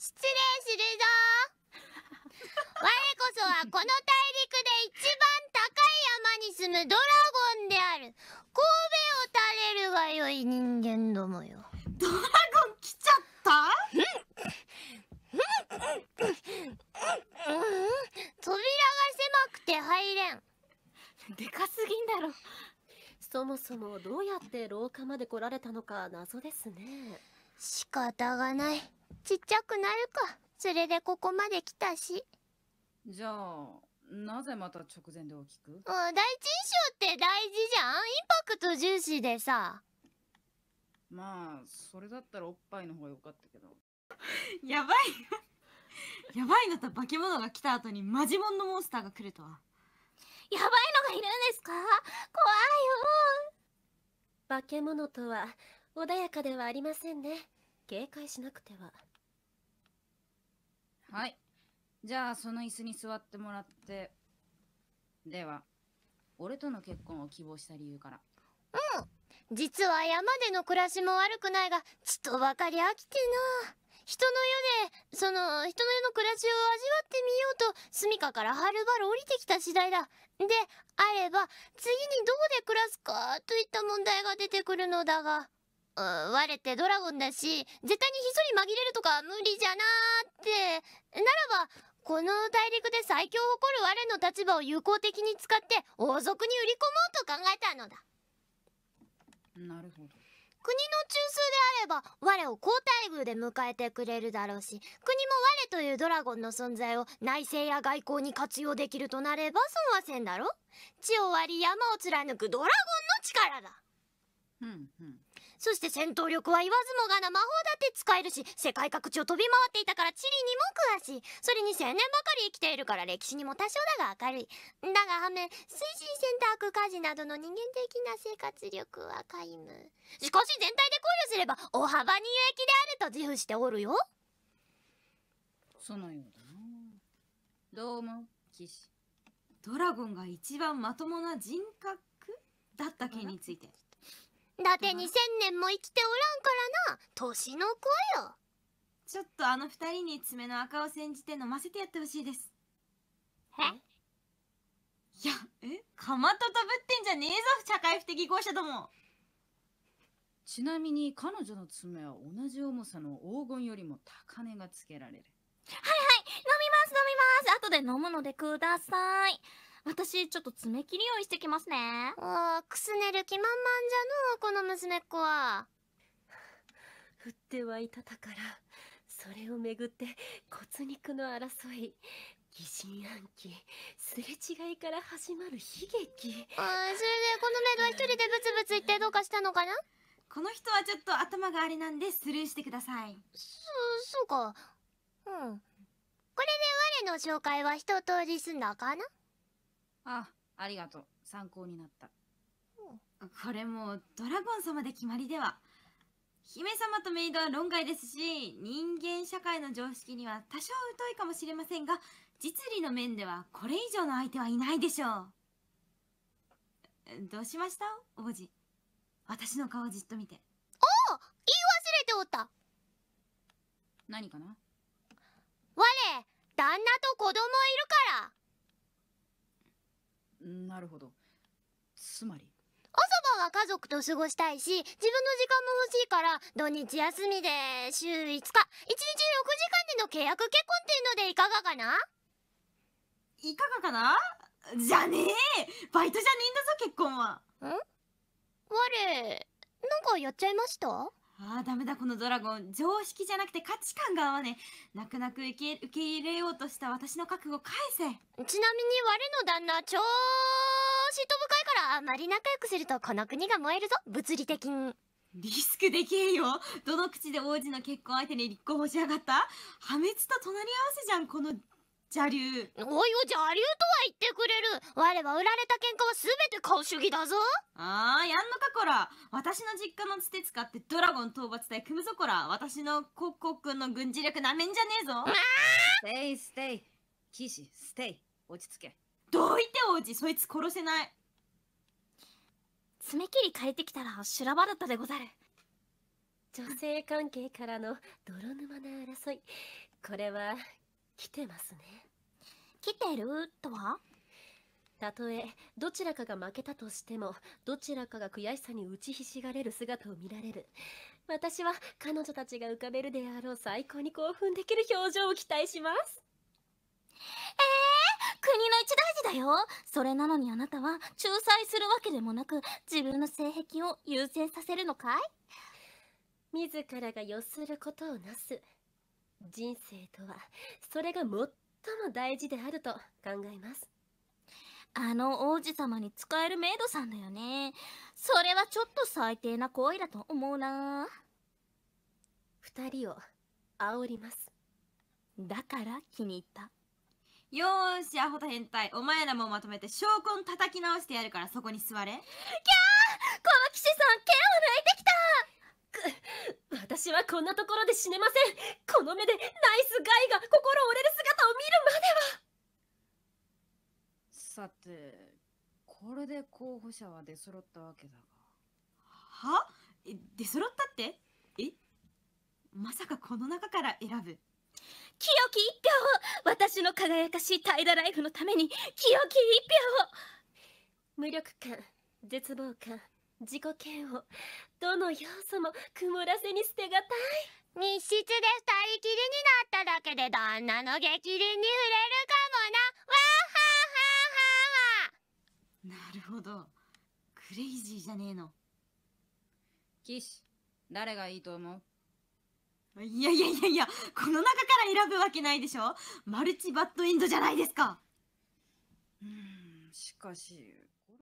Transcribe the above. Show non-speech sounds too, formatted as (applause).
失礼するぞ我こそはこの大陸で一番高い山に住むドラゴンである神戸を垂れるがよい人間どもよドラゴン来ちゃった扉が狭くて入れんでかすぎんだろそもそもどうやって廊下まで来られたのか謎ですね仕方がないちっちゃくなるかそれでここまで来たしじゃあなぜまた直前で大きく第一印象って大事じゃんインパクト重視でさまあそれだったらおっぱいの方が良かったけど (laughs) やばいやばいのと化け物が来た後にマジモンのモンスターが来るとはやばいのがいるんですか怖いよ化け物とは穏やかではありませんね警戒しなくてははいじゃあその椅子に座ってもらってでは俺との結婚を希望した理由からうん実は山での暮らしも悪くないがちょっとばかり飽きてな人の世でその人の世の暮らしを味わってみようと住処からはるばる降りてきた次第だであれば次にどこで暮らすかといった問題が出てくるのだが我ってドラゴンだし絶対にひそり紛れるとか無理じゃなーってならばこの大陸で最強を誇る我の立場を有効的に使って王族に売り込もうと考えたのだなるほど国の中枢であれば我を好待遇で迎えてくれるだろうし国も我というドラゴンの存在を内政や外交に活用できるとなれば損はせんだろ地を割り山を貫くドラゴンの力だうんうんそして戦闘力は言わずもがな魔法だって使えるし世界各地を飛び回っていたから地理にも詳しいそれに1000年ばかり生きているから歴史にも多少だが明るいだが反面推進センター家事などの人間的な生活力は皆無しかし全体で考慮すれば大幅に有益であると自負しておるよそのようだなどうも騎士ドラゴンが一番まともな人格だった件についてだてに0 0 0年も生きておらんからな年の子よちょっとあの二人に爪の赤を煎じて飲ませてやってほしいですえいやえかまととぶってんじゃねえぞ社会不適合者どもちなみに彼女の爪は同じ重さの黄金よりも高値がつけられるはいはい飲みます飲みます後で飲むのでください私、ちょっと爪切り用意してきますね。あくすねる気満々じゃのこの娘っ子は。振ってはいたたから、それをめぐって骨肉の争い、疑心暗鬼、すれ違いから始まる悲劇。ああ、それで、このメイドは一人でブツブツ言ってどうかしたのかなこの人はちょっと頭があれなんでスルーしてください。そ、そうか。うん。これで我の紹介は一通り済んだかなあ、ありがとう。参考になった。これもドラゴン様で決まりでは。姫様とメイドは論外ですし、人間社会の常識には多少疎いかもしれませんが、実利の面ではこれ以上の相手はいないでしょう。どうしました王子。私の顔をじっと見て。おお言い忘れておった何かな我、旦那と子供いるからなるほどつまり朝晩は家族と過ごしたいし自分の時間も欲しいから土日休みで週5日1日6時間での契約結婚っていうのでいかがかないかがかなじゃねえバイトじゃねえんだぞ結婚はん我なんかやっちゃいましたああ、ダメだ、このドラゴン。常識じゃなくて価値観が合わねえ。泣く泣く受け受け入れようとした私の覚悟返せ。ちなみに我の旦那、超嫉妬深いから、あまり仲良くするとこの国が燃えるぞ、物理的に。リスクできえよ。どの口で王子の結婚相手に立候補しやがった破滅と隣り合わせじゃん、この邪流おいお邪流とは言ってくれる我は売られた喧嘩は全て顔主義だぞああやんのかこら私の実家のつて使ってドラゴン討伐隊組むぞこら私の国国の軍事力なめんじゃねえぞステイステイ騎士ステイ落ち着けどういて王子そいつ殺せない爪切り借りてきたら修羅場だったでござる女性関係からの泥沼な争いこれは来てますね来てるとはたとえどちらかが負けたとしてもどちらかが悔しさに打ちひしがれる姿を見られる私は彼女たちが浮かべるであろう最高に興奮できる表情を期待しますえー、国の一大事だよそれなのにあなたは仲裁するわけでもなく自分の性癖を優先させるのかい自らが要することをなす人生とはそれが最も大事であると考えますあの王子様に使えるメイドさんだよねそれはちょっと最低な行為だと思うな二人を煽りますだから気に入ったよーしアホと変態お前らもまとめて証拠を叩き直してやるからそこに座れキャーこの騎士さん剣を抜いてきたく私はこんなところで死ねませんこの目でナイスガイが心折れる姿を見るまではさてこれで候補者は出揃ったわけだがは出揃ったってえまさかこの中から選ぶ清き一票を私の輝かしい惰ライフのために清き一票を無力感絶望感自己嫌悪どの要素も曇らせに捨てがたい密室で二人きりになっただけで旦那の逆鱗に触れるかもなわははははなるほどクレイジーじゃねえの騎士誰がいいと思ういやいやいやいやこの中から選ぶわけないでしょマルチバッドエンドじゃないですかうんしかし